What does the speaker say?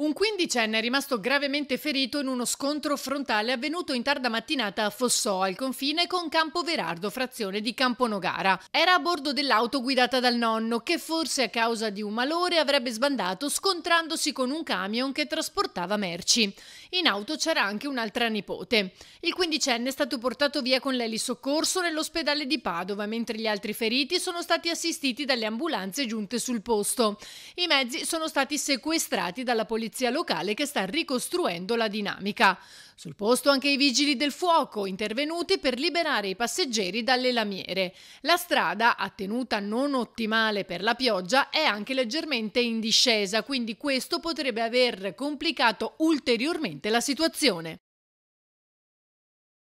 Un quindicenne è rimasto gravemente ferito in uno scontro frontale avvenuto in tarda mattinata a Fossò, al confine con Campo Verardo, frazione di Camponogara. Era a bordo dell'auto guidata dal nonno, che forse a causa di un malore avrebbe sbandato scontrandosi con un camion che trasportava merci. In auto c'era anche un'altra nipote. Il quindicenne è stato portato via con l'elisoccorso nell'ospedale di Padova, mentre gli altri feriti sono stati assistiti dalle ambulanze giunte sul posto. I mezzi sono stati sequestrati dalla polizia polizia locale che sta ricostruendo la dinamica. Sul posto anche i vigili del fuoco intervenuti per liberare i passeggeri dalle lamiere. La strada, a tenuta non ottimale per la pioggia, è anche leggermente in discesa, quindi questo potrebbe aver complicato ulteriormente la situazione.